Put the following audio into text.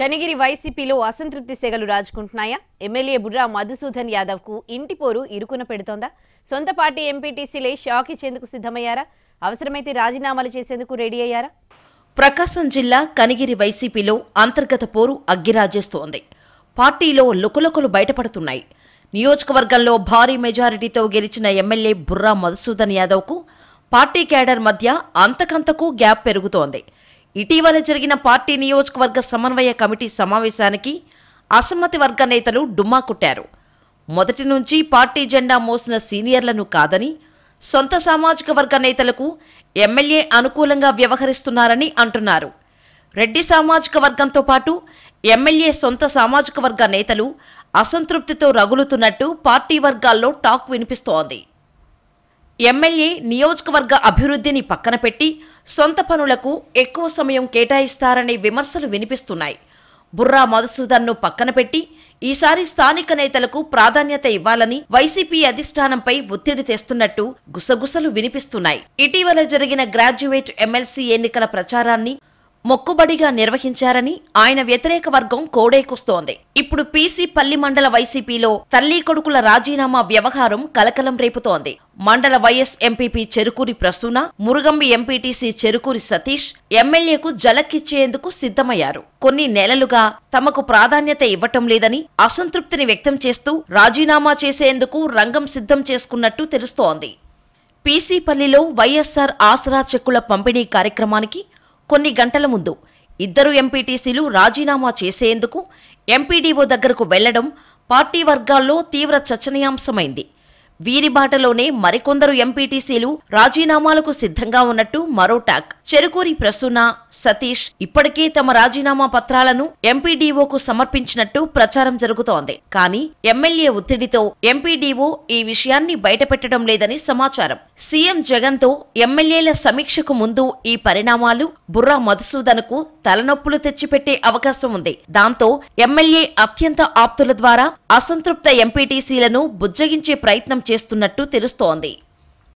కనిగిరి వైసీపీలో అసంతృప్తి సెగలు రాజుకుంటున్నాయా ఎమ్మెల్యే బుర్రా మధుసూదన్ యాదవ్కు ఇంటి పోరు ఇరుకున పెడుతోందా సొంత పార్టీ ఎంపీటీసీలే షాక్ ఇచ్చేందుకు సిద్ధమయ్యారా అవసరమైతే రాజీనామాలు చేసేందుకు రెడీ అయ్యారా ప్రకాశం జిల్లా కనిగిరి వైసీపీలో అంతర్గత పోరు అగ్గిరాజేస్తోంది పార్టీలో లుకలుకలు బయటపడుతున్నాయి నియోజకవర్గంలో భారీ మెజారిటీతో గెలిచిన ఎమ్మెల్యే బుర్రా మధుసూదన్ యాదవ్కు పార్టీ కేడర్ మధ్య అంతకంతకు గ్యాప్ పెరుగుతోంది ఇటీవల జరిగిన పార్టీ నియోజకవర్గ సమన్వయ కమిటీ సమావేశానికి అసమ్మతి వర్గ నేతలు డుమ్మా కుట్టారు మొదటి నుంచి పార్టీ జెండా మోసిన సీనియర్లను కాదని సొంత సామాజిక వర్గ నేతలకు ఎమ్మెల్యే అనుకూలంగా వ్యవహరిస్తున్నారని అంటున్నారు రెడ్డి సామాజిక వర్గంతో పాటు ఎమ్మెల్యే సొంత సామాజిక వర్గ నేతలు అసంతృప్తితో రగులుతున్నట్టు పార్టీ వర్గాల్లో టాక్ వినిపిస్తోంది ఎమ్మెల్యే నియోజకవర్గ అభివృద్ధిని పక్కన పెట్టి సొంత పనులకు ఎక్కువ సమయం కేటాయిస్తారనే విమర్శలు వినిపిస్తున్నాయి బుర్రా మధుసూదన్ను పక్కన పెట్టి ఈసారి స్థానిక నేతలకు ప్రాధాన్యత ఇవ్వాలని వైసీపీ అధిష్టానంపై ఒత్తిడి తెస్తున్నట్టు గుసగుసలు వినిపిస్తున్నాయి ఇటీవల జరిగిన గ్రాడ్యుయేట్ ఎమ్మెల్సీ ఎన్నికల ప్రచారాన్ని మొక్కుబడిగా నిర్వహించారని ఆయన వ్యతిరేక వర్గం కోడేకొస్తోంది ఇప్పుడు పీసీ పల్లి మండల వైసీపీలో తల్లి కొడుకుల రాజీనామా వ్యవహారం కలకలం రేపుతోంది మండల vice MPP Cherukuri Prasuna Murugambi MPTC Cherukuri Satish ఎమ్మెల్యేకు జలక్కిచ్చేందుకు సిద్ధమయ్యారు కొన్ని నెలలుగా తమకు ప్రాధాన్యత ఇవ్వటం లేదని అసంతృప్తిని వ్యక్తం చేస్తూ రాజీనామా చేసేందుకు రంగం సిద్ధం చేసుకున్నట్టు తెలుస్తోంది పీసీపల్లిలో వైఎస్సార్ ఆసరా చెక్కుల పంపిణీ కార్యక్రమానికి కొన్ని గంటల ముందు ఇద్దరు ఎంపీటీసీలు రాజీనామా చేసేందుకు ఎంపీడీఓ దగ్గరకు వెళ్లడం పార్టీ వర్గాల్లో తీవ్ర చర్చనీయాంశమైంది వీరి బాటలోనే మరికొందరు ఎంపీటీసీలు రాజీనామాలకు సిద్ధంగా ఉన్నట్టు మరో టాక్ చెరుకూరి ప్రసూన సతీష్ ఇప్పటికే తమ రాజీనామా పత్రాలను ఎంపీడీఓకు సమర్పించినట్టు ప్రచారం జరుగుతోంది కానీ ఎమ్మెల్యే ఒత్తిడితో ఎంపీడీఓ ఈ విషయాన్ని బయటపెట్టడం లేదని సమాచారం సీఎం జగన్తో ఎమ్మెల్యేల సమీక్షకు ముందు ఈ పరిణామాలు బుర్రా మధుసూదనకు తలనొప్పులు తెచ్చిపెట్టే అవకాశం ఉంది దాంతో ఎమ్మెల్యే అత్యంత ఆప్తుల ద్వారా అసంతృప్త ఎంపీటీసీలను బుజ్జగించే ప్రయత్నం చేస్తున్నట్టు తెలుస్తోంది